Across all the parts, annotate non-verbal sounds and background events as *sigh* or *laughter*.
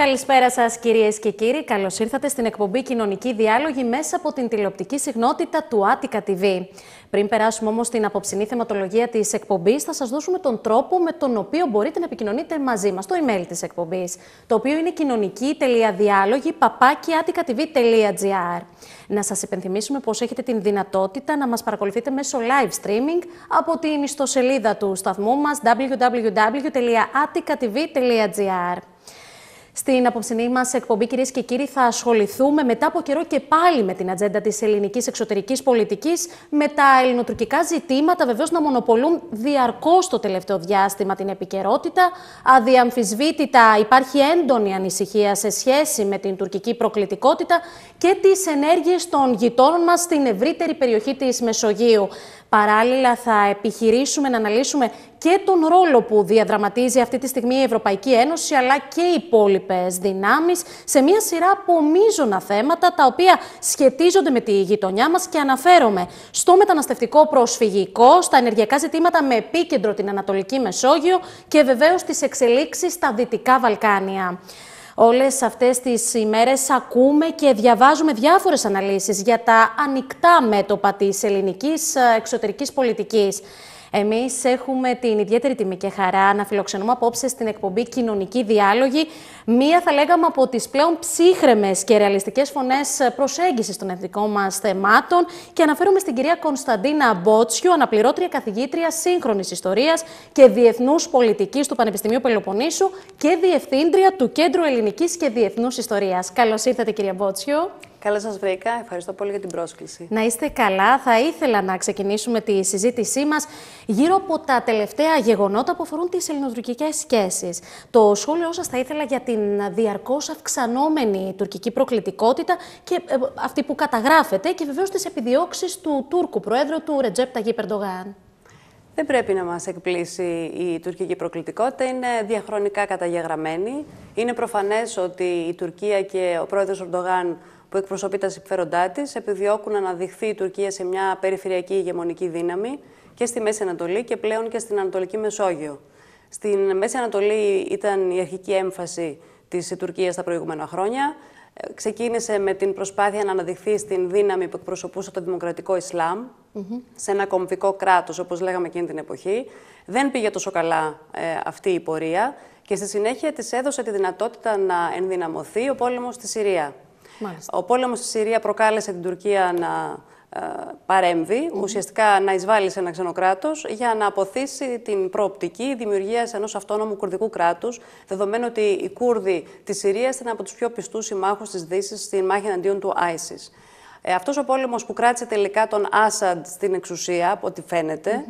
Καλησπέρα σας, κυρίες και κύριοι. Καλώς ήρθατε στην εκπομπή Κοινωνική Διάλογη μέσα από την τηλεοπτική συχνότητα του Άτικα TV. Πριν περάσουμε όμως στην απόψινή θεματολογία της εκπομπής, θα σας δώσουμε τον τρόπο με τον οποίο μπορείτε να επικοινωνείτε μαζί μας, το email της εκπομπής, το οποίο είναι κοινωνική.διάλογη Να σας υπενθυμίσουμε πως έχετε την δυνατότητα να μας παρακολουθείτε μέσω live streaming από την ιστοσελίδα του σταθμού μας www.attikatv.gr. Στην απόψηνή μας εκπομπή, κυρίες και κύριοι, θα ασχοληθούμε μετά από καιρό και πάλι με την ατζέντα της ελληνικής εξωτερικής πολιτικής, με τα ελληνοτουρκικά ζητήματα, βεβαίως να μονοπολούν διαρκώς το τελευταίο διάστημα την επικαιρότητα. Αδιαμφισβήτητα υπάρχει έντονη ανησυχία σε σχέση με την τουρκική προκλητικότητα και τις ενέργειες των γειτόνων μας στην ευρύτερη περιοχή της Μεσογείου. Παράλληλα, θα επιχειρήσουμε να αναλύσουμε και τον ρόλο που διαδραματίζει αυτή τη στιγμή η Ευρωπαϊκή Ένωση, αλλά και οι υπόλοιπες δυνάμεις σε μία σειρά από μείζωνα θέματα, τα οποία σχετίζονται με τη γειτονιά μας και αναφέρομαι στο μεταναστευτικό προσφυγικό, στα ενεργειακά ζητήματα με επίκεντρο την Ανατολική Μεσόγειο και βεβαίως τις εξελίξεις στα Δυτικά Βαλκάνια. Όλες αυτές τις ημέρες ακούμε και διαβάζουμε διάφορες αναλύσεις για τα ανοιχτά μέτωπα της ελληνικής ε, εξωτερικής πολιτικής. Εμείς έχουμε την ιδιαίτερη τιμή και χαρά να φιλοξενούμε απόψε στην εκπομπή Κοινωνική Διάλογη, μία θα λέγαμε από τις πλέον ψύχρεμες και ρεαλιστικές φωνές προσέγγισης των εθνικών μας θεμάτων. Και αναφέρομαι στην κυρία Κωνσταντίνα Μπότσιου, αναπληρώτρια καθηγήτρια σύγχρονης ιστορίας και διεθνούς πολιτικής του Πανεπιστημίου Πελοποννήσου και διευθύντρια του Κέντρου Ελληνικής και Διεθνούς Ιστορίας. Καλώς ήρθατε, κυρία Μπότσιου. Καλώς σας βρήκα. Ευχαριστώ πολύ για την πρόσκληση. Να είστε καλά. Θα ήθελα να ξεκινήσουμε τη συζήτησή μας γύρω από τα τελευταία γεγονότα που αφορούν τις ελληνοτουρκικές σχέσεις. Το σχόλιο σας θα ήθελα για την διαρκώς αυξανόμενη τουρκική προκλητικότητα και ε, αυτή που καταγράφεται και βεβαίως τις επιδιώξεις του Τούρκου Προέδρου του Ρετζέπ Ταγί Περντογάν. Δεν πρέπει να μας εκπλήσει η τουρκική προκλητικότητα, είναι διαχρονικά καταγεγραμμένη. Είναι προφανές ότι η Τουρκία και ο πρόεδρος Ορντογάν που εκπροσωπεί τα συμφέροντά της, επιδιώκουν να αναδειχθεί η Τουρκία σε μια περιφερειακή ηγεμονική δύναμη και στη Μέση Ανατολή και πλέον και στην Ανατολική Μεσόγειο. Στην Μέση Ανατολή ήταν η αρχική έμφαση της Τουρκίας τα προηγούμενα χρόνια. Ε, ξεκίνησε με την προσπάθεια να αναδειχθεί στην δύναμη που εκπροσωπούσε το Δημοκρατικό Ισλάμ, mm -hmm. σε ένα κομβικό κράτος, όπως λέγαμε εκείνη την εποχή. Δεν πήγε τόσο καλά ε, αυτή η πορεία και στη συνέχεια της έδωσε τη δυνατότητα να ενδυναμωθεί ο πόλεμος στη Συρία. Ο πόλεμος στη Συρία προκάλεσε την Τουρκία να ε, παρέμβει, mm ουσιαστικά να εισβάλλει σε ένα ξένο για να αποθήσει την προοπτική δημιουργίας ενός αυτόνομου κουρδικού κράτους, δεδομένου ότι οι Κούρδοι της Συρίας ήταν από τους πιο πιστούς συμμάχους της Δύσης στην μάχη εναντίον του ISIS. Ε, αυτός ο πόλεμος που κράτησε τελικά τον Άσαντ στην εξουσία, από ό,τι φαίνεται,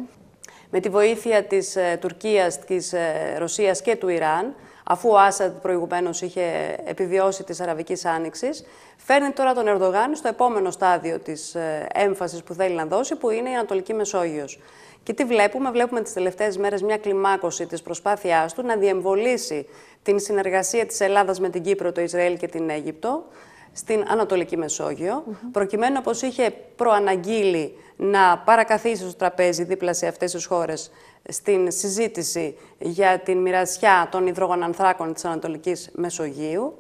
με τη βοήθεια της ε, Τουρκίας, της ε, Ρωσίας και του Ιράν, αφού ο Άσαντ προηγουμένως είχε επιβιώσει της Αραβικής Άνοιξης, φέρνει τώρα τον Ερντογάν στο επόμενο στάδιο της ε, έμφασης που θέλει να δώσει, που είναι η Ανατολική Μεσόγειος. Και τι βλέπουμε, βλέπουμε τις τελευταίες μέρες μια κλιμάκωση της προσπάθειάς του να διεμβολήσει την συνεργασία της Ελλάδας με την Κύπρο, το Ισραήλ και την Αίγυπτο, στην Ανατολική Μεσόγειο, προκειμένου, όπως είχε προαναγγείλει, να παρακαθίσει στο τραπέζι δίπλα σε αυτές τις χώρες στην συζήτηση για την μοιρασιά των υδρόγων ανθράκων της Ανατολικής Μεσογείου.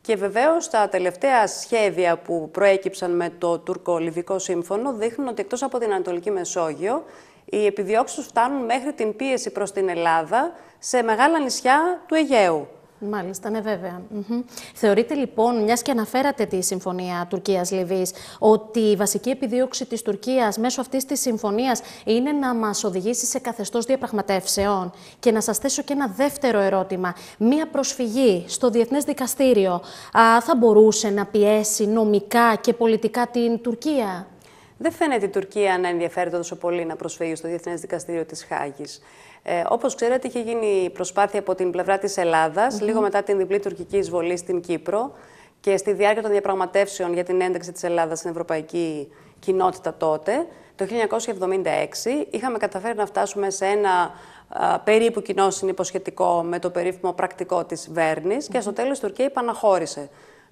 Και βεβαίως τα τελευταία σχέδια που προέκυψαν με το τουρκο-λιβικό σύμφωνο δείχνουν ότι εκτός από την Ανατολική Μεσόγειο οι επιδιώξεις φτάνουν μέχρι την πίεση προς την Ελλάδα σε μεγάλα νησιά του Αιγαίου. Μάλιστα, ναι, βεβαια Θεωρείτε λοιπόν, μιας και αναφέρατε τη συμφωνία Τουρκία-Λιβύη, ότι η βασική επιδίωξη της Τουρκίας μέσω αυτής της συμφωνίας είναι να μας οδηγήσει σε καθεστώς διαπραγματεύσεων. Και να σας θέσω και ένα δεύτερο ερώτημα. Μία προσφυγή στο Διεθνές Δικαστήριο α, θα μπορούσε να πιέσει νομικά και πολιτικά την Τουρκία δεν φαίνεται η Τουρκία να ενδιαφέρεται τόσο πολύ να προσφύγει στο Διεθνές Δικαστήριο της Χάγης. Ε, Όπως ξέρετε, είχε γίνει προσπάθεια από την πλευρά της ελλαδα λίγο μετά την διπλή τουρκική εισβολή στην Κύπρο και στη διάρκεια των διαπραγματεύσεων για την ένταξη της Ελλάδας στην Ευρωπαϊκή Κοινότητα τότε, το 1976, είχαμε καταφέρει να φτάσουμε σε ένα περίπου κοινό συνυποσχετικό με το περίφημο πρακτικό της Βέρνης και στο τέλος η Τουρκία υπαναχώρησε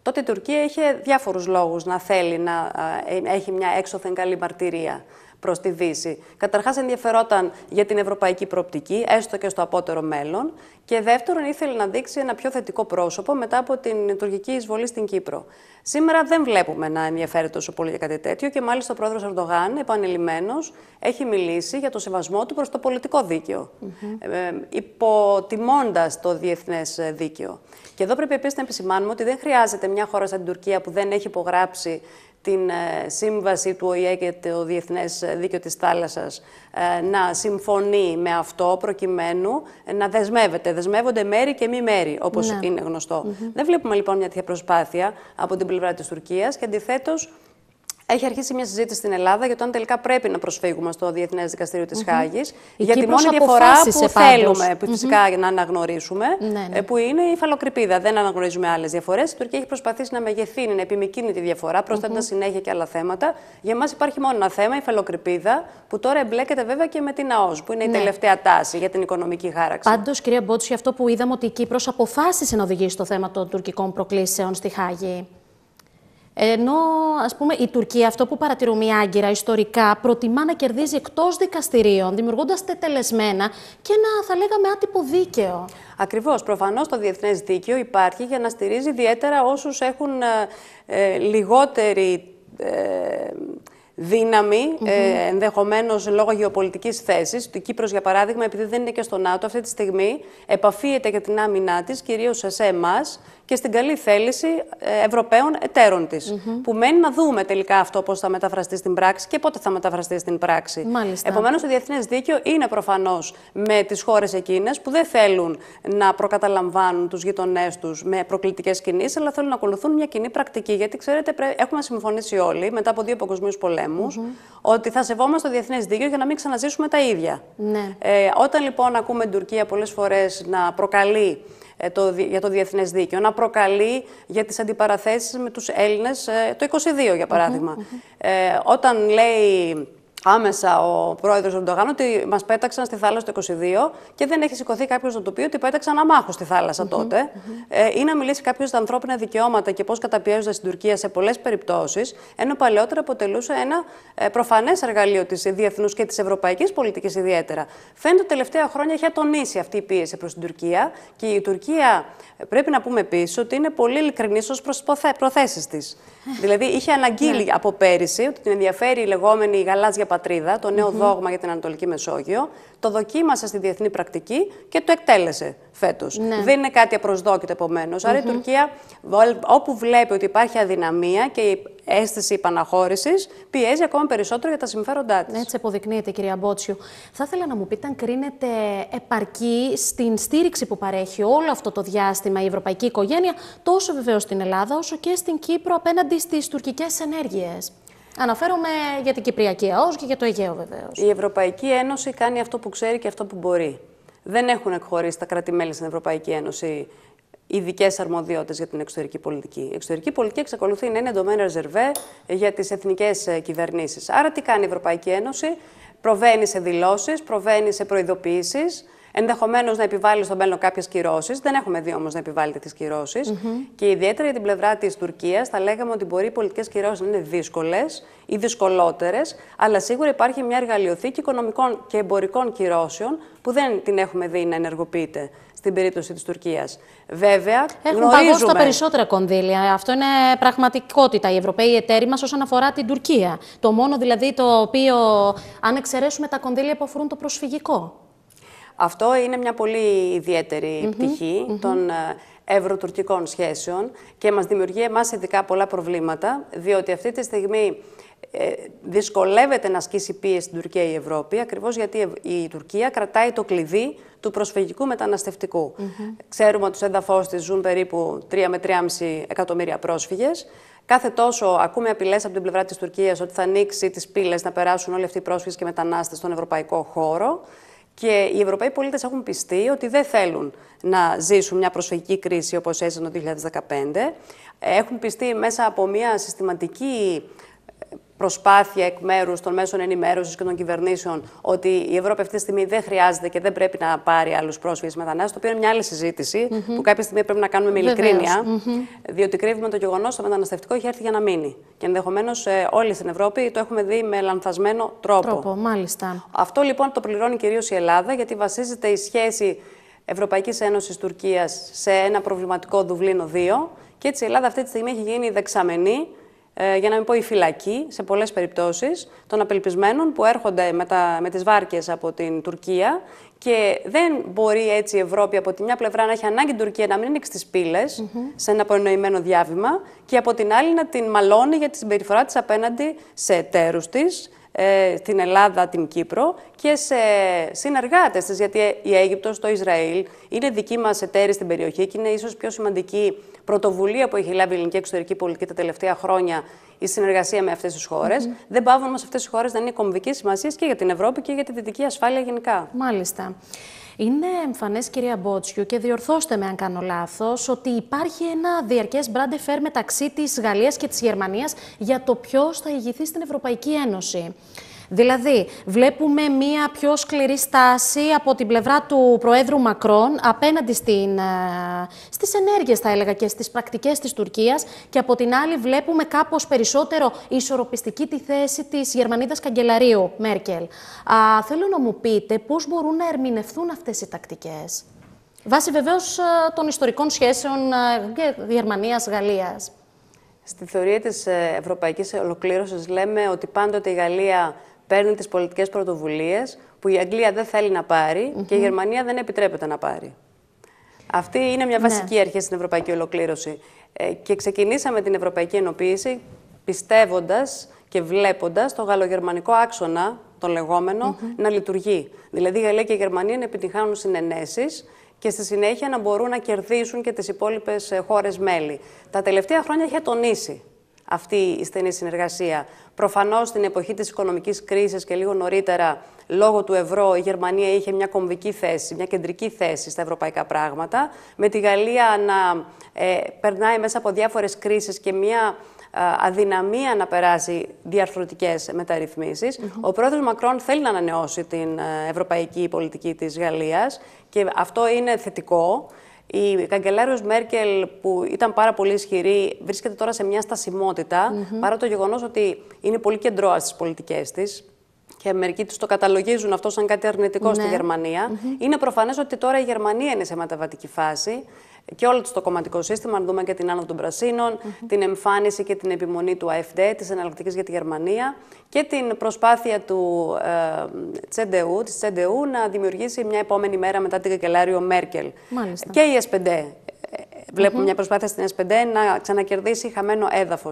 Τότε η Τουρκία είχε διάφορους λόγους να θέλει να ε, έχει μια έξωθεν καλή μαρτυρία προς τη Δύση. Καταρχάς, ενδιαφερόταν για την ευρωπαϊκή προοπτική, έστω και στο απότερο μέλλον. Και δεύτερον, ήθελε να δείξει ένα πιο θετικό πρόσωπο μετά από την τουρκική εισβολή στην Κύπρο. Σήμερα δεν βλέπουμε να ενδιαφέρει τόσο πολύ για κάτι τέτοιο και μάλιστα ο πρόεδρος Ερντογάν, επανειλημμένος, έχει μιλήσει για το σεβασμό του προς το πολιτικό δίκαιο, mm -hmm. Ε, ε, υποτιμώντας το διεθνές δίκαιο. Και εδώ πρέπει επίσης να επισημάνουμε ότι δεν χρειάζεται μια χώρα σαν την Τουρκία που δεν έχει υπογράψει την ε, σύμβαση του ΟΗΕ και το Διεθνές Δίκαιο της Θάλασσας ε, να συμφωνεί με αυτό προκειμένου να δεσμεύεται. Δεσμεύονται μέρη και μη μέρη, όπως ναι. είναι γνωστό. Δεν βλέπουμε λοιπόν μια τέτοια προσπάθεια από την πλευρά της Τουρκίας και αντιθέτως έχει αρχίσει μια συζήτηση στην Ελλάδα για το αν τελικά πρέπει να προσφύγουμε στο Διεθνές Δικαστήριο της mm -hmm. Χάγη. Για τη μόνη διαφορά που θέλουμε, που φυσικά mm να αναγνωρίσουμε, ναι, ναι. Ε, που είναι η φαλοκρηπίδα. Δεν αναγνωρίζουμε άλλες διαφορές. Η Τουρκία έχει προσπαθήσει να μεγεθύνει, να επιμηκύνει τη διαφορά, προσθέτοντας mm -hmm. συνέχεια και άλλα θέματα. Για εμάς υπάρχει μόνο ένα θέμα, η φαλοκρηπίδα, που τώρα εμπλέκεται βέβαια και με την ΑΟΣ, που είναι η ναι. τελευταία τάση για την οικονομική χάραξη. Πάντως, κυρία Μπότση, αυτό που είδαμε ότι η Κύπρος αποφάσισε να οδηγήσει το θέμα των τουρκικών προκλήσεων στη Χάγη. Ενώ, ας πούμε, η Τουρκία, αυτό που παρατηρούμε η Άγκυρα ιστορικά, προτιμά να κερδίζει εκτός δικαστηρίων, δημιουργώντας τετελεσμένα και ένα, θα λέγαμε, άτυπο δίκαιο. Ακριβώς. Προφανώς το διεθνές δίκαιο υπάρχει για να στηρίζει ιδιαίτερα όσους έχουν ε, ε, λιγότερη... Ε, δύναμη, mm ενδεχομένως λόγω γεωπολιτικής θέσης. Η Κύπρος, για παράδειγμα, επειδή δεν είναι και στο ΝΑΤΟ, αυτή τη στιγμή επαφίεται για την άμυνά της κυρίως σε εμά και στην καλή θέληση ε, Ευρωπαίων εταίρων της. Που μένει να δούμε τελικά αυτό πώς θα μεταφραστεί στην πράξη και πότε θα μεταφραστεί στην πράξη. Επομένως, το διεθνές δίκαιο είναι προφανώς με τις χώρες εκείνες που δεν θέλουν να προκαταλαμβάνουν τους γείτονέ τους με προκλητικές κινήσεις, αλλά θέλουν να ακολουθούν μια κοινή πρακτική. Γιατί ξέρετε, έχουμε συμφωνήσει όλοι μετά από δύο παγκοσμίους πολέμους ότι θα σεβόμαστε το διεθνές δίκαιο για να μην ξαναζήσουμε τα ίδια. Ναι. Ε, όταν λοιπόν ακούμε την Τουρκία πολλές φορές να προκαλεί ε, το, για το διεθνές δίκαιο, να προκαλεί για τις αντιπαραθέσεις με τους Έλληνες ε, το 22, για παραδειγμα Ε, όταν λέει άμεσα ο πρόεδρος Ερντογάν ότι μας πέταξαν στη θάλασσα το 22 και δεν έχει σηκωθεί κάποιος να το πει ότι πέταξαν αμάχου στη θάλασσα τότε. ε, ή να μιλήσει κάποιος τα ανθρώπινα δικαιώματα και πώς καταπιέζονταν στην Τουρκία σε πολλές περιπτώσεις, ενώ παλαιότερα αποτελούσε ένα ε, προφανές εργαλείο της διεθνούς και της ευρωπαϊκής πολιτικής ιδιαίτερα. Φαίνεται ότι τελευταία χρόνια έχει ατονίσει αυτή η πίεση προς την Τουρκία και η Τουρκία ε, πρέπει να πούμε επίσης ότι είναι πολύ ειλικρινής ως προς τις προθέσεις της. *laughs* δηλαδή είχε αναγγείλει ναι. από πέρυσι ότι την ενδιαφέρει η λεγόμενη γαλάζια πατρίδα, το νεο δόγμα για την Ανατολική Μεσόγειο, το δοκίμασε στη διεθνή πρακτική και το εκτέλεσε φέτος. Ναι. Δεν είναι κάτι απροσδόκητο επομένως. Mm-hmm. Άρα η Τουρκία, όπου βλέπει ότι υπάρχει αδυναμία και η αίσθηση υπαναχώρησης, πιέζει ακόμα περισσότερο για τα συμφέροντά της. Έτσι αποδεικνύεται, κυρία Μπότσιου. Θα ήθελα να μου πείτε αν κρίνεται επαρκή στην στήριξη που παρέχει όλο αυτό το διάστημα η ευρωπαϊκή οικογένεια, τόσο βεβαίως στην Ελλάδα, όσο και στην Κύπρο απέναντι στις τουρκικές ενέργειες. Αναφέρομαι για την Κυπριακή ΑΟΣ και για το Αιγαίο βεβαίως. Η Ευρωπαϊκή Ένωση κάνει αυτό που ξέρει και αυτό που μπορεί. Δεν έχουν εκχωρήσει τα κράτη-μέλη στην Ευρωπαϊκή Ένωση ειδικές αρμοδιότητες για την εξωτερική πολιτική. Η εξωτερική πολιτική εξακολουθεί να είναι ντομένα ρεζερβέ για τις εθνικές ε, κυβερνήσεις. Άρα, τι κάνει η Ευρωπαϊκή Ένωση, προβαίνει σε δηλώσεις, προβαίνει σε προειδοποιήσεις ενδεχομένως να επιβάλλει στο μέλλον κάποιες κυρώσεις. Δεν έχουμε δει όμως να επιβάλλεται τις κυρώσεις. Mm -hmm. Και ιδιαίτερα για την πλευρά της Τουρκίας, θα λέγαμε ότι μπορεί οι πολιτικές κυρώσεις να είναι δύσκολες ή δυσκολότερες, αλλά σίγουρα υπάρχει μια εργαλειοθήκη οικονομικών και εμπορικών κυρώσεων που δεν την έχουμε δει να ενεργοποιείται στην περίπτωση της Τουρκίας. Βέβαια, έχουν γνωρίζουμε... παγώσει τα περισσότερα κονδύλια. Αυτό είναι πραγματικότητα. Οι Ευρωπαίοι εταίροι μας όσον αφορά την Τουρκία. Το μόνο δηλαδή το οποίο, αν εξαιρέσουμε τα κονδύλια που αφορούν το προσφυγικό. Αυτό είναι μια πολύ ιδιαίτερη πτυχή mm -hmm. των ε, ευρωτουρκικών σχέσεων και μας δημιουργεί εμάς ειδικά πολλά προβλήματα, διότι αυτή τη στιγμή ε, δυσκολεύεται να ασκήσει πίεση στην Τουρκία η Ευρώπη, ακριβώς γιατί η Τουρκία κρατάει το κλειδί του προσφυγικού μεταναστευτικού. Mm -hmm. Ξέρουμε ότι στους έδαφος της ζουν περίπου 3 με 3,5 εκατομμύρια πρόσφυγες. Κάθε τόσο ακούμε απειλές από την πλευρά της Τουρκίας ότι θα ανοίξει τις πύλες να περάσουν όλοι αυτοί οι πρόσφυγες και μετανάστες στον ευρωπαϊκό χώρο. Και οι Ευρωπαίοι πολίτες έχουν πιστεί ότι δεν θέλουν να ζήσουν μια προσφυγική κρίση όπως έζησαν το 2015. Έχουν πιστεί μέσα από μια συστηματική προσπάθεια εκ μέρους των μέσων ενημέρωσης και των κυβερνήσεων ότι η Ευρώπη αυτή τη στιγμή δεν χρειάζεται και δεν πρέπει να πάρει άλλους πρόσφυγες μετανάστες, το οποίο είναι μια άλλη συζήτηση που κάποια στιγμή πρέπει να κάνουμε με ειλικρίνεια. Mm -hmm. Διότι κρύβουμε το γεγονός ότι το μεταναστευτικό έχει έρθει για να μείνει. Και ενδεχομένως ε, όλοι στην Ευρώπη το έχουμε δει με λανθασμένο τρόπο. τρόπο μάλιστα. Αυτό λοιπόν το πληρώνει κυρίως η Ελλάδα, γιατί βασίζεται η σχέση Ευρωπαϊκής Ένωσης Τουρκίας σε ένα προβληματικό Δουβλίνο 2. Και έτσι η Ελλάδα αυτή τη στιγμή έχει γίνει δεξαμενή ε, για να μην πω η φυλακή σε πολλές περιπτώσεις των απελπισμένων που έρχονται με, τα, με τις βάρκες από την Τουρκία και δεν μπορεί έτσι η Ευρώπη από τη μια πλευρά να έχει ανάγκη την Τουρκία να μην ανοίξει τις πύλες σε ένα προνοημένο διάβημα και από την άλλη να την μαλώνει για τη συμπεριφορά της απέναντι σε εταίρους της στην ε, Ελλάδα, την Κύπρο και σε συνεργάτες της. Γιατί η Αίγυπτος, το Ισραήλ είναι δική μας εταίροι στην περιοχή και είναι ίσως πιο σημαντική πρωτοβουλία που έχει λάβει η ελληνική εξωτερική πολιτική τα τελευταία χρόνια η συνεργασία με αυτές τις χώρες. Δεν πάβουν όμως αυτές οι χώρες να είναι κομβικής σημασίας και για την Ευρώπη και για τη δυτική ασφάλεια γενικά. Μάλιστα. Είναι εμφανές, κυρία Μπότσιου, και διορθώστε με αν κάνω λάθος, ότι υπάρχει ένα διαρκές μπραντεφέρ μεταξύ της Γαλλίας και της Γερμανίας για το ποιος θα ηγηθεί στην Ευρωπαϊκή Ένωση. Δηλαδή, βλέπουμε μία πιο σκληρή στάση από την πλευρά του Προέδρου Μακρόν απέναντι στην, ε, στις ενέργειες, θα έλεγα, και στις πρακτικές της Τουρκίας και από την άλλη βλέπουμε κάπως περισσότερο ισορροπιστική τη θέση της Γερμανίδας Καγκελαρίου, Μέρκελ. Α, θέλω να μου πείτε πώς μπορούν να ερμηνευθούν αυτές οι τακτικές. Βάσει βεβαίως ε, των ιστορικών σχέσεων ε, Γερμανίας-Γαλλίας. Στη θεωρία της ευρωπαϊκής ολοκλήρωσης λέμε ότι πάντοτε η Γαλλία παίρνει τις πολιτικές πρωτοβουλίες που η Αγγλία δεν θέλει να πάρει και η Γερμανία δεν επιτρέπεται να πάρει. Αυτή είναι μια ναι. βασική ναι. αρχή στην ευρωπαϊκή ολοκλήρωση. Ε, και ξεκινήσαμε την ευρωπαϊκή ενοποίηση πιστεύοντας και βλέποντας το γαλλογερμανικό άξονα, το λεγόμενο, mm -hmm. να λειτουργεί. Δηλαδή, η Γαλλία και η Γερμανία να επιτυγχάνουν συνενέσεις και στη συνέχεια να μπορούν να κερδίσουν και τις υπόλοιπες ε, χώρες μέλη. Τα τελευταία χρόνια είχε τονίσει αυτή η στενή συνεργασία. Προφανώς στην εποχή της οικονομικής κρίσης και λίγο νωρίτερα, λόγω του ευρώ, η Γερμανία είχε μια κομβική θέση, μια κεντρική θέση στα ευρωπαϊκά πράγματα. Με τη Γαλλία να ε, περνάει μέσα από διάφορες κρίσεις και μια ε, αδυναμία να περάσει διαρθρωτικές μεταρρυθμίσεις. Ο πρόεδρος Μακρόν θέλει να ανανεώσει την ε, ευρωπαϊκή πολιτική της Γαλλίας και αυτό είναι θετικό. Η καγκελάριος Μέρκελ, που ήταν πάρα πολύ ισχυρή, βρίσκεται τώρα σε μια στασιμότητα, παρά το γεγονός ότι είναι πολύ κεντρώα στις πολιτικές της και μερικοί τους το καταλογίζουν αυτό σαν κάτι αρνητικό στη ναι. γερμανια Είναι προφανές ότι τώρα η Γερμανία είναι σε μεταβατική φάση και όλο το κομματικό σύστημα, να δούμε και την άνοδο των πρασινων την εμφάνιση και την επιμονή του ΑΕΦΔ, της Εναλλακτικής για τη Γερμανία και την προσπάθεια του ε, Τσεντεού, της Τσεντεού να δημιουργήσει μια επόμενη μέρα μετά την καγκελάριο Μέρκελ. Και η s βλεπουμε μια προσπάθεια στην S5 να ξανακερδίσει χαμένο έδαφος.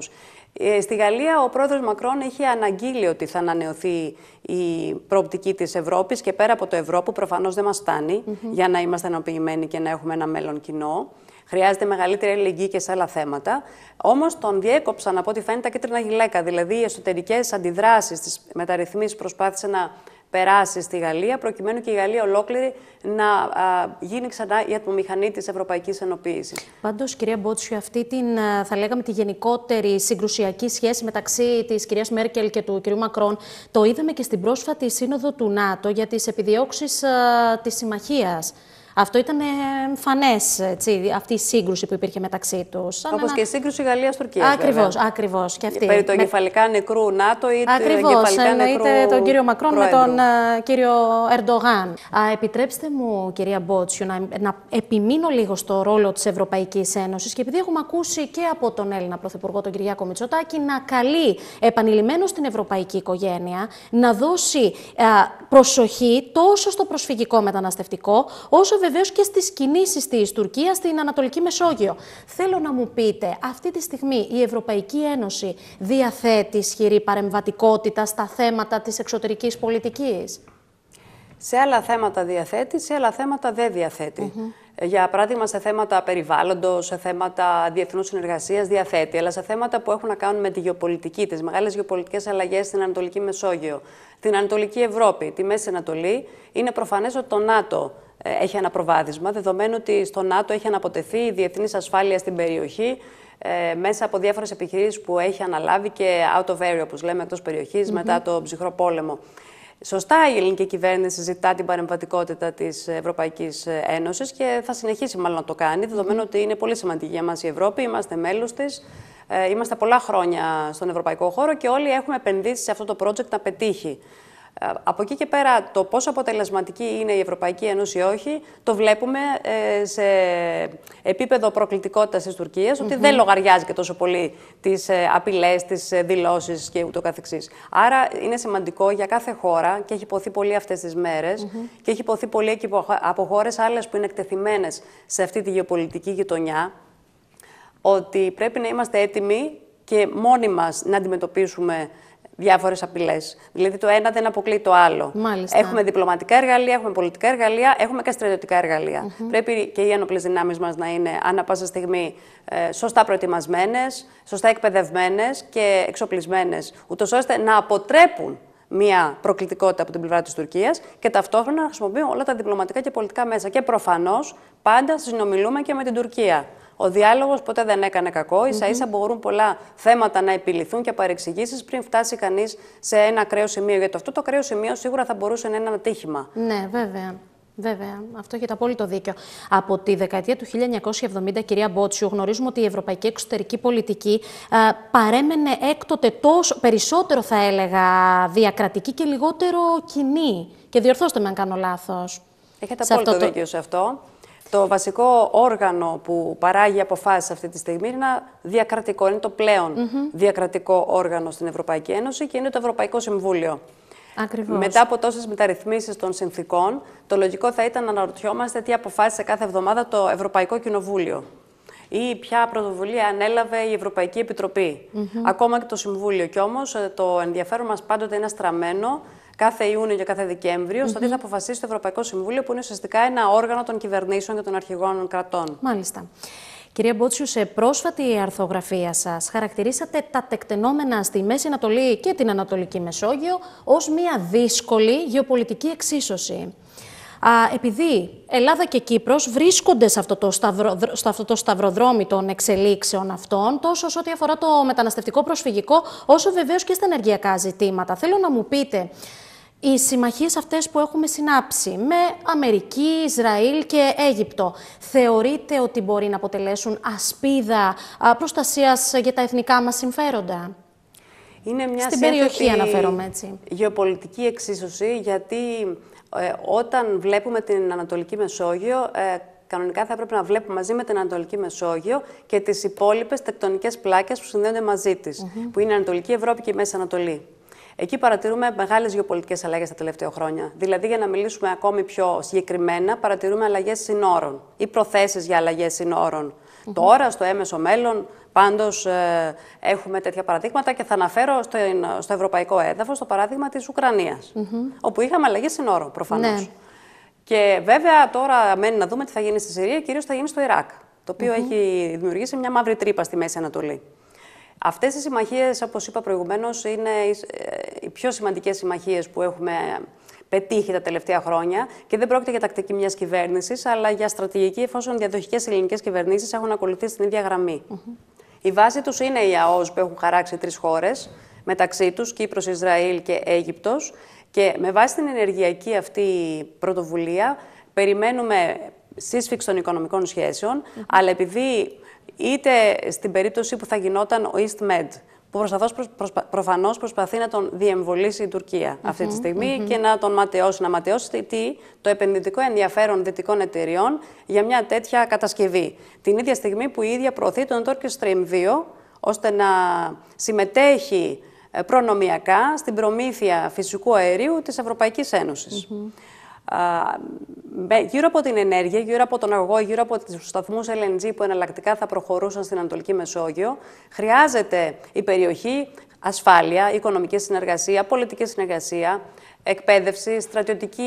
Ε, στη Γαλλία, ο πρόεδρος Μακρόν είχε αναγγείλει ότι θα ανανεωθεί η προοπτική της Ευρώπης και πέρα από το ευρώ, που προφανώς δεν μας φτάνει mm-hmm. για να είμαστε ενοποιημένοι και να έχουμε ένα μέλλον κοινό. Χρειάζεται μεγαλύτερη αλληλεγγύη και σε άλλα θέματα. Όμως τον διέκοψαν από ό,τι φαίνεται τα κίτρινα γυλαίκα. Δηλαδή, οι εσωτερικές αντιδράσεις της μεταρρυθμίσης προσπάθησε να περάσει στη Γαλλία, προκειμένου και η Γαλλία ολόκληρη να α, γίνει ξανά η ατμομηχανή της Ευρωπαϊκής Ενοποίησης. Πάντως, κυρία Μπότσιο, αυτή την, θα λέγαμε, τη γενικότερη συγκρουσιακή σχέση μεταξύ της κυρίας Μέρκελ και του κυρίου Μακρόν, το είδαμε και στην πρόσφατη σύνοδο του ΝΑΤΟ για τις επιδιώξεις της συμμαχίας. Αυτό ήταν ε, εμφανές αυτή η σύγκρουση που υπήρχε μεταξύ τους. Όπως ένα... και η σύγκρουση Γαλλία-Τουρκία. Ακριβώ, ακριβώ. Περί το εγκεφαλικά με... νεκρού ΝΑΤΟ ή Ακριβώ. Εννοείται νεκρού... τον κύριο Μακρόν Προέδρου. με τον uh, κύριο Ερντογάν. Α, επιτρέψτε μου, κυρία Μπότσιου, να, να επιμείνω λίγο στο ρόλο της Ευρωπαϊκής Ένωσης και επειδή έχουμε ακούσει και από τον Έλληνα Πρωθυπουργό, τον Κυριάκο Μητσοτάκη, να καλεί επανειλημμένος στην ευρωπαϊκή οικογένεια να δώσει ε, προσοχή τόσο στο προσφυγικό μεταναστευτικό, όσο βεβαίως και στις κινήσεις της Τουρκίας στην Ανατολική Μεσόγειο. Θέλω να μου πείτε, αυτή τη στιγμή η Ευρωπαϊκή Ένωση διαθέτει ισχυρή παρεμβατικότητα στα θέματα της εξωτερικής πολιτικής. Σε άλλα θέματα διαθέτει, σε άλλα θέματα δεν διαθέτει. Mm -hmm. Για παράδειγμα, σε θέματα περιβάλλοντος, σε θέματα διεθνούς συνεργασίας διαθέτει, αλλά σε θέματα που έχουν να κάνουν με τη γεωπολιτική, τις μεγάλες γεωπολιτικές αλλαγές στην Ανατολική Μεσόγειο, την Ανατολική Ευρώπη, τη Μέση Ανατολή, είναι προφανές ότι το ΝΑΤΟ ε, έχει ένα προβάδισμα, δεδομένου ότι στο ΝΑΤΟ έχει αναποτεθεί η διεθνής ασφάλεια στην περιοχή ε, μέσα από διάφορες επιχείρησει που έχει αναλάβει και out of area, όπως λέμε, εκτός περιοχής, μετά τον ψυχρό πόλεμο. Σωστά η ελληνική κυβέρνηση ζητά την παρεμβατικότητα της Ευρωπαϊκής Ένωσης και θα συνεχίσει μάλλον να το κάνει, δεδομένου ότι είναι πολύ σημαντική για μας η Ευρώπη. Είμαστε μέλο της, ε, είμαστε πολλά χρόνια στον ευρωπαϊκό χώρο και όλοι έχουμε επενδύσει σε αυτό το project να πετύχει. Ε, από εκεί και πέρα, το πόσο αποτελεσματική είναι η Ευρωπαϊκή Ένωση ή όχι, το βλέπουμε ε, σε επίπεδο προκλητικότητας της Τουρκίας, ότι δεν λογαριάζει και τόσο πολύ τις ε, απειλές, τις δηλώσεις και ούτω καθεξής. Άρα, είναι σημαντικό για κάθε χώρα και έχει υποθεί πολύ αυτές τις μέρες και έχει υποθεί πολύ και από χώρες άλλες που είναι εκτεθειμένες σε αυτή τη γεωπολιτική γειτονιά, ότι πρέπει να είμαστε έτοιμοι και μόνοι μας να αντιμετωπίσουμε διάφορες απειλές. Δηλαδή το ένα δεν αποκλεί το άλλο. Έχουμε διπλωματικά εργαλεία, έχουμε πολιτικά εργαλεία, έχουμε και στρατιωτικά Πρέπει και οι ένοπλες δυνάμεις μας να είναι ανά πάσα στιγμή ε, σωστά προετοιμασμένες, σωστά εκπαιδευμένες και εξοπλισμένες, ούτως ώστε να αποτρέπουν μια προκλητικότητα από την πλευρά της Τουρκίας και ταυτόχρονα να χρησιμοποιούν όλα τα διπλωματικά και πολιτικά μέσα. Και προφανώς πάντα συνομιλούμε και με την Τουρκία. Ο διάλογος ποτέ δεν έκανε κακό. σα ίσα μπορούν πολλά θέματα να επιληθούν και παρεξηγήσεις πριν φτάσει κανείς σε ένα ακραίο σημείο. Γιατί αυτό το ακραίο σημείο σίγουρα θα μπορούσε να είναι ένα ατύχημα. Ναι, βέβαια. Βέβαια, αυτό έχετε απόλυτο δίκιο. Από τη δεκαετία του 1970, κυρία Μπότσιου, γνωρίζουμε ότι η ευρωπαϊκή εξωτερική πολιτική α, παρέμενε έκτοτε τόσο περισσότερο, θα έλεγα, διακρατική και λιγότερο κοινή. Και διορθώστε με αν κάνω λάθος. Έχετε απόλυτο δίκιο σε αυτό. Το βασικό όργανο που παράγει αποφάσεις αυτή τη στιγμή είναι ένα διακρατικό. Είναι το πλέον διακρατικό όργανο στην Ευρωπαϊκή Ένωση και είναι το Ευρωπαϊκό Συμβούλιο. Ακριβώς. Μετά από τόσες μεταρρυθμίσεις των συνθήκων, το λογικό θα ήταν να αναρωτιόμαστε τι αποφάσισε κάθε εβδομάδα το Ευρωπαϊκό Κοινοβούλιο ή ποια πρωτοβουλία ανέλαβε η Ευρωπαϊκή Επιτροπή. Ακόμα και το Συμβούλιο. Κι όμως ε, το ενδιαφέρον μας πάντοτε είναι στραμμένο κάθε Ιούνιο και κάθε Δεκέμβριο, mm-hmm. στο τι θα αποφασίσει το Ευρωπαϊκό Συμβούλιο, που είναι ουσιαστικά ένα όργανο των κυβερνήσεων και των αρχηγών κρατών. Μάλιστα. Κυρία Μπότσιου, σε πρόσφατη αρθογραφία σας χαρακτηρίσατε τα τεκτενόμενα στη Μέση Ανατολή και την Ανατολική Μεσόγειο ως μια δύσκολη γεωπολιτική εξίσωση επειδή Ελλάδα και Κύπρος βρίσκονται σε αυτό το, σταυρο, αυτό το σταυροδρόμι των εξελίξεων αυτών, τόσο σε ό,τι αφορά το μεταναστευτικό προσφυγικό, όσο βεβαίως και στα ενεργειακά ζητήματα. Θέλω να μου πείτε, οι συμμαχίες αυτές που έχουμε συνάψει με Αμερική, Ισραήλ και Αίγυπτο, θεωρείτε ότι μπορεί να αποτελέσουν ασπίδα προστασίας για τα εθνικά μας συμφέροντα. Είναι μια Στην περιοχή αναφέρομαι έτσι. Γεωπολιτική εξίσωση, γιατί ε, όταν βλέπουμε την Ανατολική Μεσόγειο, ε, κανονικά θα έπρεπε να βλέπουμε μαζί με την Ανατολική Μεσόγειο και τις υπόλοιπες τεκτονικές πλάκες που συνδέονται μαζί της, που είναι η Ανατολική Ευρώπη και η Μέση Ανατολή. Εκεί παρατηρούμε μεγάλες γεωπολιτικές αλλαγές τα τελευταία χρόνια. Δηλαδή, για να μιλήσουμε ακόμη πιο συγκεκριμένα, παρατηρούμε αλλαγές συνόρων ή προθέσεις για αλλαγές συνόρων. -hmm. Τώρα, στο έμεσο μέλλον, πάντως ε, έχουμε τέτοια παραδείγματα και θα αναφέρω στο, ευρωπαϊκό έδαφος το παράδειγμα της Ουκρανίας, mm -hmm. όπου είχαμε αλλαγή συνόρων προφανώς. Ναι. Και βέβαια τώρα μένει να δούμε τι θα γίνει στη Συρία, κυρίως θα γίνει στο Ιράκ, το οποίο έχει δημιουργήσει μια μαύρη τρύπα στη Μέση Ανατολή. Αυτές οι συμμαχίες, όπως είπα προηγουμένως, είναι ε, οι πιο σημαντικές συμμαχίες που έχουμε πετύχει τα τελευταία χρόνια και δεν πρόκειται για τακτική μιας κυβέρνησης, αλλά για στρατηγική, εφόσον διαδοχικές ελληνικές κυβερνήσεις έχουν ακολουθήσει την ίδια γραμμή. Η βάση τους είναι η ΑΟΣ που έχουν χαράξει τρεις χώρες, μεταξύ τους Κύπρος, Ισραήλ και Αίγυπτος. Και με βάση την ενεργειακή αυτή πρωτοβουλία, περιμένουμε σύσφυξη των οικονομικών σχέσεων, αλλά επειδή είτε στην περίπτωση που θα γινόταν ο EastMed, που προφανώς προσπαθεί να τον διεμβολήσει η τουρκια αυτή τη στιγμη και να τον ματαιώσει, να ματαιώσει τι, το επενδυτικό ενδιαφέρον δυτικών εταιριών για μια τέτοια κατασκευή. Την ίδια στιγμή που η ίδια προωθεί τον Turkish Stream 2, ώστε να συμμετέχει ε, προνομιακά στην προμήθεια φυσικού αερίου της Ευρωπαϊκής γύρω από την ενέργεια, γύρω από τον αργό, γύρω από τους σταθμούς LNG που εναλλακτικά θα προχωρούσαν στην Ανατολική Μεσόγειο, χρειάζεται η περιοχή ασφάλεια, οικονομική συνεργασία, πολιτική συνεργασία, εκπαίδευση, στρατιωτική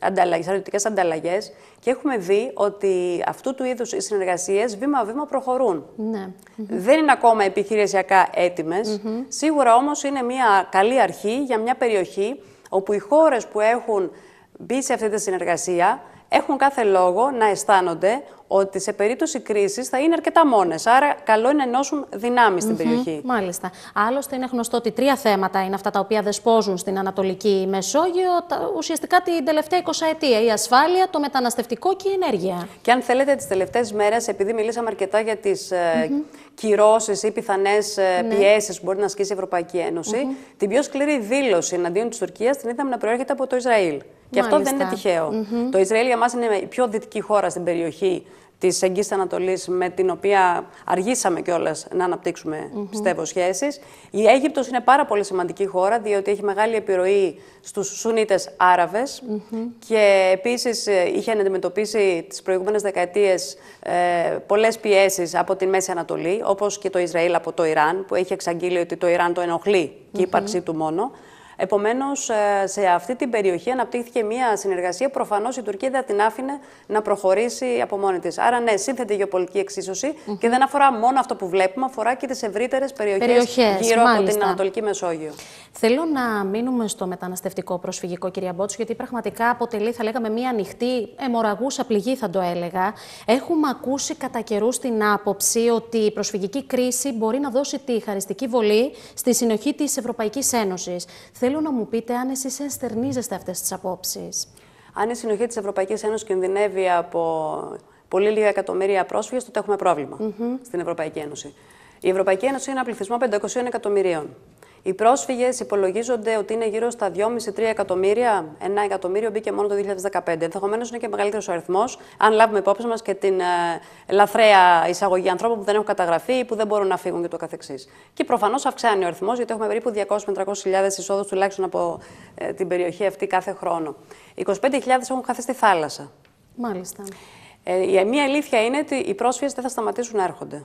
ανταλλαγή, στρατιωτικές ανταλλαγές και έχουμε δει ότι αυτού του είδους οι συνεργασίες βήμα-βήμα προχωρούν. Ναι. Δεν είναι ακόμα επιχειρησιακά έτοιμες, mm -hmm. σίγουρα όμως είναι μια καλή αρχή για μια περιοχή όπου οι χώρες που έχουν μπει σε αυτή τη συνεργασία, έχουν κάθε λόγο να αισθάνονται ότι σε περίπτωση κρίσης θα είναι αρκετά μόνες. Άρα, καλό είναι να ενώσουν δυνάμεις στην περιοχή. Μάλιστα. Άλλωστε, είναι γνωστό ότι τρία θέματα είναι αυτά τα οποία δεσπόζουν στην Ανατολική Μεσόγειο ουσιαστικά την τελευταία 20 ετία. Η ασφάλεια, το μεταναστευτικό και η ενέργεια. Και αν θέλετε, τις τελευταίες μέρες, επειδή μιλήσαμε αρκετά για τις mm ε, -hmm. κυρώσεις ή πιθανές ε, ναι. πιέσεις που μπορεί να ασκήσει η πιθανε πιεσει που μπορει Ένωση, την πιο σκληρή δήλωση εναντίον της Τουρκίας την είδαμε να προέρχεται από το Ισραήλ. Και αυτό δεν είναι Το Ισραήλ για μας είναι η πιο δυτική χώρα στην περιοχή της Εγγύη Ανατολής, με την οποία αργήσαμε κιόλας να αναπτύξουμε, mm-hmm. πιστεύω, σχέσεις. Η Αίγυπτος είναι πάρα πολύ σημαντική χώρα, διότι έχει μεγάλη επιρροή στους Σουνίτες mm-hmm. και επίσης ε, είχε αντιμετωπίσει τις προηγούμενες δεκαετίες ε, πολλές πιέσεις από τη Μέση Ανατολή, όπως και το Ισραήλ από το Ιράν, που έχει εξαγγείλει ότι το Ιράν το ενοχλεί και η ύπαρξή του μόνο. Επομένως, ε, σε αυτή την περιοχή αναπτύχθηκε μια συνεργασία. Προφανώς η Τουρκία δεν την άφηνε να προχωρήσει από μόνη της. Άρα, ναι, σύνθετη γεωπολιτική εξίσωση και δεν αφορά μόνο αυτό που βλέπουμε, αφορά και τις ευρύτερες περιοχές γύρω μάλιστα. από την Ανατολική Μεσόγειο. Θέλω να μείνουμε στο μεταναστευτικό προσφυγικό, κυρία Μπότσου, γιατί πραγματικά αποτελεί, θα λέγαμε, μια ανοιχτή, αιμορραγούσα πληγή, θα το έλεγα. Έχουμε ακούσει κατά καιρούς την άποψη ότι η προσφυγική κρίση μπορεί να δώσει τη χαριστική βολή στη συνοχή της Ευρωπαϊκής Ένωσης. Θέλω να μου πείτε αν εσείς ενστερνίζεστε αυτές τις απόψεις. Αν η συνοχή της Ευρωπαϊκής Ένωσης κινδυνεύει από πολύ λίγα εκατομμύρια πρόσφυγες τότε έχουμε πρόβλημα στην Ευρωπαϊκή Ένωση. Η Ευρωπαϊκή Ένωση είναι ένα πληθυσμό 500 εκατομμυρίων. Οι πρόσφυγες υπολογίζονται ότι είναι γύρω στα 2,5-3 εκατομμύρια. Ένα εκατομμύριο μπήκε μόνο το 2015. Ενδεχομένως είναι και μεγαλύτερος ο αριθμός, αν λάβουμε υπόψη μας και την ε, λαθρέα εισαγωγή ανθρώπων που δεν έχουν καταγραφεί ή που δεν μπορούν να φύγουν και το Και προφανώς αυξάνει ο αριθμός, γιατί έχουμε περίπου 200-300.000 εισόδους τουλάχιστον από ε, την περιοχή αυτή κάθε χρόνο. 25.000 έχουν χαθεί στη θάλασσα. Μάλιστα. Ε, η ε, μία αλήθεια είναι ότι οι πρόσφυγες δεν θα σταματήσουν να έρχονται.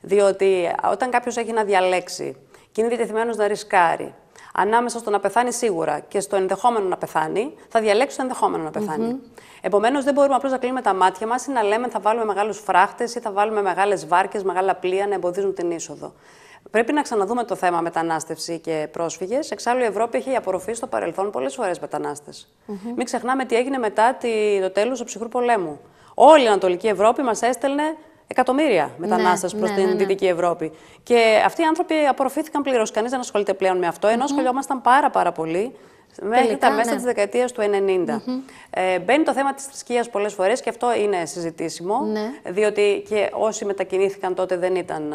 Διότι όταν κάποιος έχει να διαλέξει και είναι διατεθειμένος να ρισκάρει ανάμεσα στο να πεθάνει σίγουρα και στο ενδεχόμενο να πεθάνει, θα διαλέξει το ενδεχόμενο να πεθάνει. Mm Επομένως, δεν μπορούμε απλώς να κλείνουμε τα μάτια μας ή να λέμε θα βάλουμε μεγάλους φράχτες ή θα βάλουμε μεγάλες βάρκες, μεγάλα πλοία να εμποδίζουν την είσοδο. Πρέπει να ξαναδούμε το θέμα μετανάστευση και πρόσφυγες. Εξάλλου, η Ευρώπη έχει απορροφήσει στο παρελθόν πολλές φορές μετανάστες. Mm -hmm. Μην ξεχνάμε τι έγινε μετά το τέλος του ψυχρού πολέμου. Όλη η Ανατολική Ευρώπη μας έστελνε εκατομμύρια μετανάστε ναι, προς ναι, την ναι, ναι. Δυτική Ευρώπη. Και αυτοί οι άνθρωποι απορροφήθηκαν πλήρως. Κανείς δεν ασχολείται πλέον με αυτό, ενώ ασχολιόμασταν πάρα, πάρα πολύ. Μέχρι Τελικά, τα μέσα ναι. της δεκαετίας του 90. ε, μπαίνει το θέμα της θρησκείας πολλές φορές και αυτό είναι συζητήσιμο, διότι και όσοι μετακινήθηκαν τότε δεν ήταν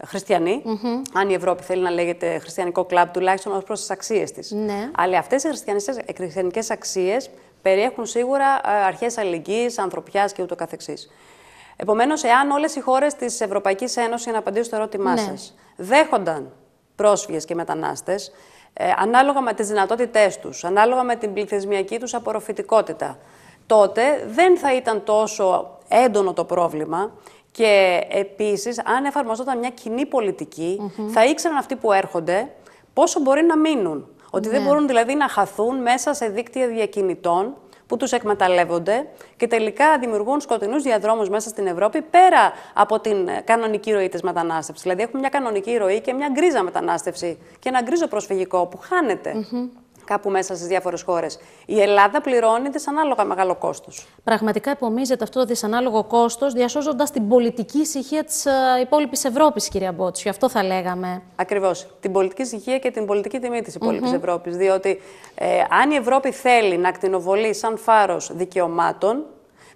ε, χριστιανοί, αν η Ευρώπη θέλει να λέγεται χριστιανικό κλαμπ, τουλάχιστον ως προς τις αξίες της. Αλλά αυτές οι χριστιανικές ε, αξίες περιέχουν σίγουρα ε, αρχές αλληλεγγύης, ανθρωπιάς και ούτω Επομένως, εάν όλες οι χώρες της Ευρωπαϊκής Ένωσης, για να απαντήσω στο ερώτημά ναι. σας, δέχονταν πρόσφυγες και μετανάστες, ε, ανάλογα με τις δυνατότητές τους, ανάλογα με την πληθυσμιακή τους απορροφητικότητα, τότε δεν θα ήταν τόσο έντονο το πρόβλημα και επίσης αν εφαρμοζόταν μια κοινή πολιτική, θα ήξεραν αυτοί που έρχονται πόσο μπορεί να μείνουν. Ότι δεν ναι. μπορούν δηλαδή να χαθούν μέσα σε δίκτυα διακινητών, που τους εκμεταλλεύονται και τελικά δημιουργούν σκοτεινούς διαδρόμους μέσα στην Ευρώπη πέρα από την ε, κανονική ροή της μετανάστευσης. Δηλαδή έχουμε μια κανονική ροή και μια γκρίζα μετανάστευση και ένα γκρίζο προσφυγικό που χάνεται κάπου μέσα στις διάφορες χώρες. Η Ελλάδα πληρώνει δυσανάλογα μεγάλο κόστος. Πραγματικά επομίζεται αυτό το δυσανάλογο κόστος, διασώζοντας την πολιτική ησυχία της ε, υπόλοιπης Ευρώπης, κυρία Μπότσου. Αυτό θα λέγαμε. Ακριβώς. Την πολιτική ησυχία και την πολιτική τιμή της υπόλοιπης mm Ευρώπης. Διότι ε, αν η Ευρώπη θέλει να ακτινοβολεί σαν φάρος δικαιωμάτων,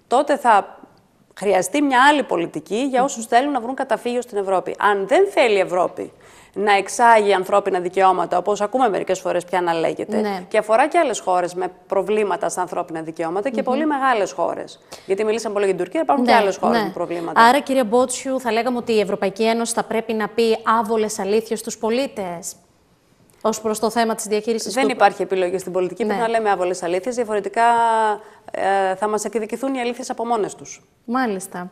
τότε θα χρειαστεί μια άλλη πολιτική για όσους θέλουν να βρουν καταφύγιο στην Ευρώπη. Αν δεν θέλει η Ευρώπη να εξάγει ανθρώπινα δικαιώματα, όπως ακούμε μερικές φορές πια να λέγεται. Ναι. Και αφορά και άλλες χώρες με προβλήματα στα ανθρώπινα δικαιώματα και πολύ μεγάλες χώρες. Γιατί μιλήσαμε πολύ για την Τουρκία, υπάρχουν ναι, και άλλες χώρες ναι. με προβλήματα. Άρα, κύριε Μπότσιου, θα λέγαμε ότι η Ευρωπαϊκή Ένωση θα πρέπει να πει άβολες αλήθειες στους πολίτες. Ως προς το θέμα της διαχείρισης Δεν υπάρχει επιλογή στην πολιτική. που ναι. να λέμε άβολες αλήθειες. Διαφορετικά ε, θα μας εκδικηθούν οι αλήθειες από μόνες τους. Μάλιστα.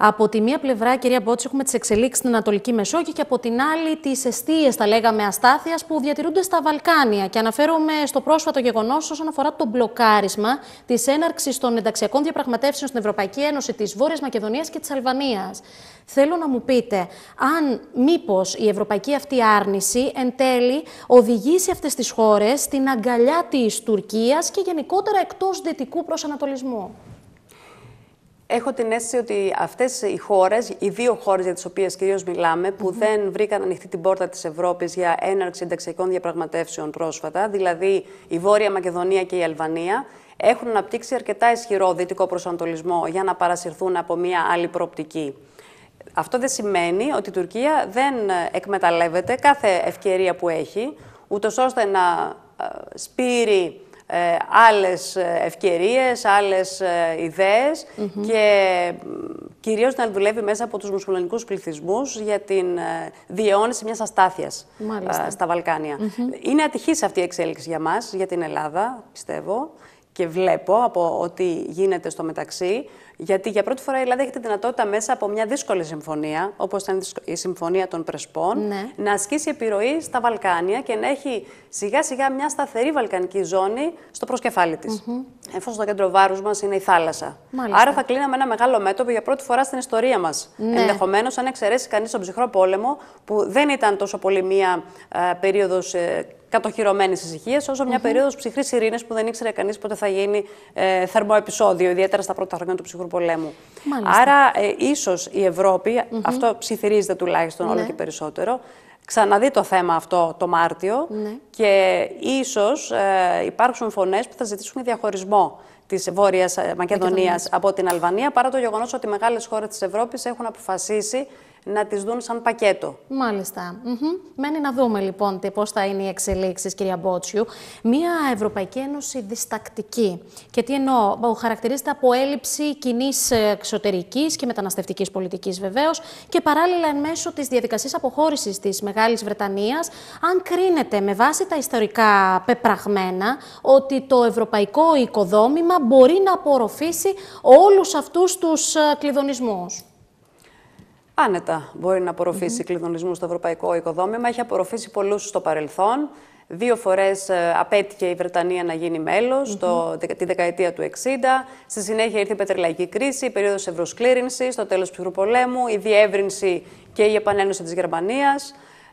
Από τη μία πλευρά, κυρία Μπότση, έχουμε τις εξελίξεις στην Ανατολική Μεσόγειο και από την άλλη τις αιστείες, τα λέγαμε, αστάθειας που διατηρούνται στα Βαλκάνια. Και αναφέρομαι στο πρόσφατο γεγονός όσον αφορά το μπλοκάρισμα της έναρξης των ενταξιακών διαπραγματεύσεων στην Ευρωπαϊκή Ένωση της Βόρειας Μακεδονίας και της Αλβανίας. Θέλω να μου πείτε αν μήπως η ευρωπαϊκή αυτή άρνηση εν τέλει οδηγήσει αυτές τις χώρες στην αγκαλιά της Τουρκίας και γενικότερα εκτός δυτικού προσανατολισμού. Έχω την αίσθηση ότι αυτές οι χώρες, οι δύο χώρες για τις οποίες κυρίως μιλάμε, που δεν βρήκαν ανοιχτή την πόρτα της Ευρώπης για έναρξη ενταξιακών διαπραγματεύσεων πρόσφατα, δηλαδή η Βόρεια Μακεδονία και η Αλβανία, έχουν αναπτύξει αρκετά ισχυρό δυτικό προσανατολισμό για να παρασυρθούν από μια άλλη προοπτική. Αυτό δεν σημαίνει ότι η Τουρκία δεν εκμεταλλεύεται κάθε ευκαιρία που έχει, ούτως ώστε να ε, σπείρει ε, άλλες ε, ευκαιρίες, άλλες ε, ιδέες και κυρίως να δουλεύει μέσα από τους μουσουλμανικούς πληθυσμούς για την διαιώνιση μιας αστάθειας στα Βαλκάνια. Είναι ατυχής αυτή η εξέλιξη για μας, για την Ελλάδα, πιστεύω και βλέπω από ό,τι γίνεται στο μεταξύ. Γιατί για πρώτη φορά η Ελλάδα έχει τη δυνατότητα μέσα από μια δύσκολη συμφωνία, όπως ήταν η Συμφωνία των Πρεσπών, ναι. να ασκήσει επιρροή στα Βαλκάνια και να έχει σιγά σιγά μια σταθερή βαλκανική ζώνη στο προσκεφάλι της. Mm -hmm. Εφόσον το κέντρο βάρους μας είναι η θάλασσα. Άρα θα κλείναμε ένα μεγάλο μέτωπο για πρώτη φορά στην ιστορία μας. Ναι. Ενδεχομένως, αν εξαιρέσει κανείς τον ψυχρό πόλεμο, που δεν ήταν τόσο πολύ μια ε, περίοδος ε, κατοχυρωμένης ησυχίας, όσο μια mm-hmm. περίοδος ψυχρής ειρήνη που δεν ήξερε κανείς πότε θα γίνει ε, θερμό επεισόδιο, ιδιαίτερα στα πρώτα χρόνια του ψυχρού πολέμου. Άρα, ε, ίσως η ευρωπη mm-hmm. αυτό ψιθυρίζεται τουλάχιστον όλο ναι. και περισσότερο, ξαναδεί το θέμα αυτό το Μάρτιο ναι. και ίσως ε, υπάρξουν φωνές που θα ζητήσουν διαχωρισμό της βόρειας ε, Μακεδονίας από την Αλβανία, παρά το γεγονός ότι μεγάλες χώρες της Ευρώπης έχουν αποφασίσει να τις δουν σαν πακέτο. Μάλιστα. Mm -hmm. Μένει να δούμε λοιπόν πώς θα είναι οι εξελίξεις, κυρία Μπότσιου. Μία Ευρωπαϊκή Ένωση διστακτική. Και τι εννοώ, χαρακτηρίζεται από έλλειψη κοινής ε, εξωτερικής και μεταναστευτικής πολιτικής βεβαίως και παράλληλα εν μέσω της διαδικασίας αποχώρησης της Μεγάλης Βρετανίας, αν κρίνεται με βάση τα ιστορικά πεπραγμένα ότι το ευρωπαϊκό οικοδόμημα μπορεί να απορροφήσει όλους αυτούς τους ε, κλειδονισμούς άνετα μπορεί να απορροφήσει κλειδονισμού στο ευρωπαϊκό οικοδόμημα. Έχει απορροφήσει πολλούς στο παρελθόν. Δύο φορές ε, απέτυχε η Βρετανία να γίνει μέλος, τη δεκαετία του 60. Στη συνέχεια ήρθε η πετρελαϊκή κρίση, η περίοδος ευρωσκλήρινση, το τέλος του ψυχρού πολέμου, η διεύρυνση και η επανένωση της Γερμανίας.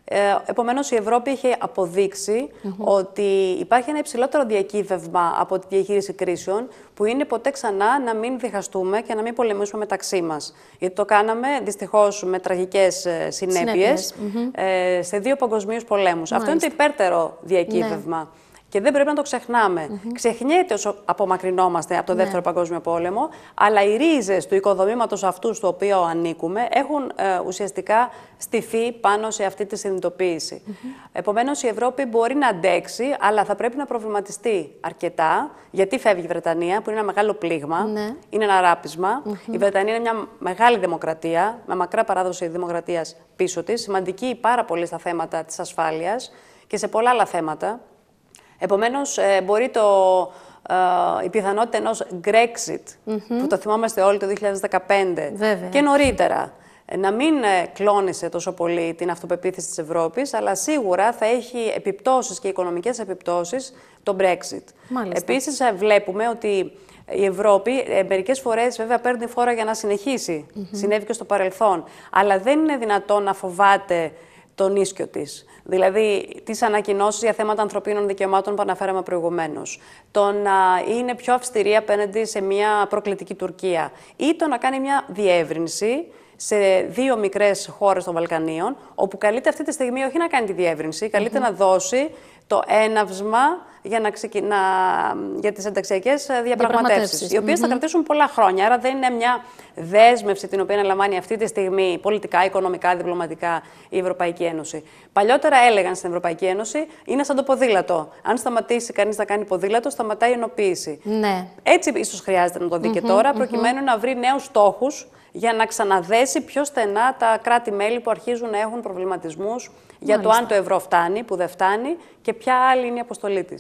Ε, Επομένως, η Ευρώπη έχει αποδείξει ότι υπάρχει ένα υψηλότερο διακύβευμα από τη διαχείριση κρίσεων, που είναι ποτέ ξανά να μην διχαστούμε και να μην πολεμήσουμε μεταξύ μας. Γιατί το κάναμε δυστυχώς με τραγικές ε, συνέπειες ε, σε δύο παγκοσμίους πολέμους. Αυτό είναι το υπέρτερο διακύβευμα. Ναι. Και δεν πρέπει να το ξεχνάμε. Mm-hmm. Ξεχνιέται όσο απομακρυνόμαστε από το ναι. Δεύτερο Παγκόσμιο Πόλεμο, αλλά οι ρίζες του οικοδομήματος αυτού στο οποίο ανήκουμε έχουν ε, ουσιαστικά στηθεί πάνω σε αυτή τη συνειδητοποίηση. Επομένως, η Ευρώπη μπορεί να αντέξει, αλλά θα πρέπει να προβληματιστεί αρκετά. Γιατί φεύγει η Βρετανία, που είναι ένα μεγάλο πλήγμα, ναι. είναι ένα Η Βρετανία είναι μια μεγάλη δημοκρατία, με μακρά παράδοση δημοκρατίας πίσω της, σημαντική πάρα πολύ στα θέματα της ασφάλειας και σε πολλά άλλα θέματα. Επομένως, ε, μπορεί το, ε, η πιθανότητα ενός Brexit, που το θυμόμαστε όλοι το 2015 και νωρίτερα, να μην ε, κλώνησε τόσο πολύ την αυτοπεποίθηση της Ευρώπης, αλλά σίγουρα θα έχει επιπτώσεις και οικονομικές επιπτώσεις το Brexit. Επίση, Επίσης βλέπουμε ότι η Ευρώπη μερικές φορές βέβαια παίρνει φόρα για να συνεχίσει, mm συνέβη και στο παρελθόν, αλλά δεν είναι δυνατόν να φοβάται τον ίσκιο της. Δηλαδή, τις ανακοινώσεις για θέματα ανθρωπίνων δικαιωμάτων που αναφέραμε προηγουμένως. Το να είναι πιο αυστηρή απέναντι σε μια προκλητική Τουρκία. Ή το να κάνει μια διεύρυνση σε δύο μικρές χώρες των Βαλκανίων, όπου καλείται αυτή τη στιγμή όχι να κάνει τη διεύρυνση, καλείται να δώσει το έναυσμα για, να ξεκι... να... για τις ενταξιακές ε, διαπραγματεύσεις, οι οποίες θα κρατήσουν πολλά χρόνια. Άρα δεν είναι μια δέσμευση την οποία αναλαμβάνει αυτή τη στιγμή πολιτικά, οικονομικά, διπλωματικά η Ευρωπαϊκή Ένωση. Παλιότερα έλεγαν στην Ευρωπαϊκή Ένωση είναι σαν το ποδήλατο. Αν σταματήσει κανείς να κάνει ποδήλατο, σταματάει η ενοποίηση. Ναι. Έτσι ίσως χρειάζεται να το δει τώρα, προκειμένου να βρει νέους στόχους για να ξαναδέσει πιο στενά τα κράτη-μέλη που αρχίζουν να έχουν προβληματισμούς για το αν το ευρώ φτάνει, που δεν φτάνει και ποια άλλη είναι η αποστολή της.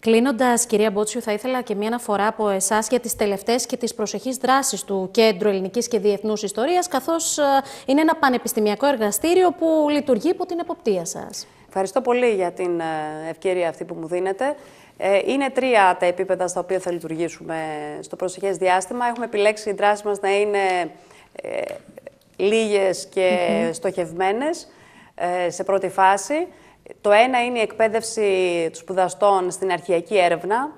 Κλείνοντας, κυρία Μπότσιου, θα ήθελα και μια αναφορά από εσάς για τις τελευταίες και τις προσεχείς δράσεις του Κέντρου Ελληνικής και Διεθνούς Ιστορίας, καθώς ε, είναι ένα πανεπιστημιακό εργαστήριο που λειτουργεί υπό την εποπτεία σας. Ευχαριστώ πολύ για την ε, ευκαιρία αυτή που μου δίνετε. Ε, είναι τρία τα επίπεδα στα οποία θα λειτουργήσουμε στο προσεχές διάστημα. Έχουμε επιλέξει η δράση μας να είναι ε, λίγες και στοχευμένες ε, σε πρώτη φάση. Το ένα είναι η εκπαίδευση των σπουδαστών στην αρχιακή έρευνα,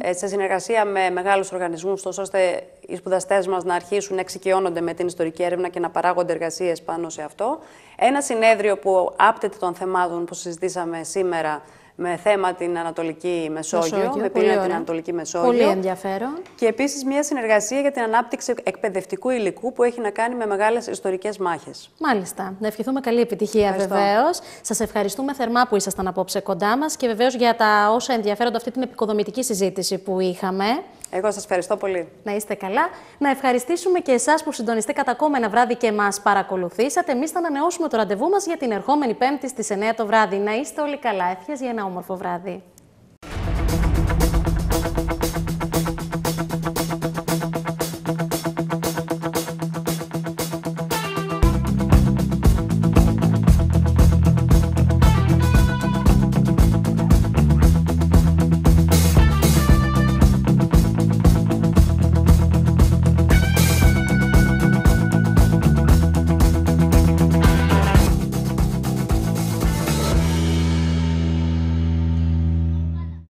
ε, σε συνεργασία με μεγάλους οργανισμούς, τόσο ώστε οι σπουδαστές μας να αρχίσουν να εξοικειώνονται με την ιστορική έρευνα και να παράγονται εργασίες πάνω σε αυτό. Ένα συνέδριο που άπτεται των θεμάτων που συζητήσαμε σήμερα με θέμα την Ανατολική Μεσόγειο, Μεσόγειο με πύληνα την Ανατολική Μεσόγειο. Πολύ ενδιαφέρον. Και επίσης μια συνεργασία για την ανάπτυξη εκπαιδευτικού υλικού που έχει να κάνει με μεγάλες ιστορικές μάχες. Μάλιστα. Να ευχηθούμε καλή επιτυχία βεβαίως. Σας ευχαριστούμε θερμά που ήσασταν απόψε κοντά μας και βεβαίως για τα όσα ενδιαφέροντα αυτή την επικοδομητική συζήτηση που είχαμε. Εγώ σας ευχαριστώ πολύ. Να είστε καλά. Να ευχαριστήσουμε και εσάς που συντονιστήκατε ακόμα ένα βράδυ και μας παρακολουθήσατε. Εμείς θα ανανεώσουμε το ραντεβού μας για την ερχόμενη Πέμπτη στις 9 το βράδυ. Να είστε όλοι καλά. Ευχές για ένα όμορφο βράδυ.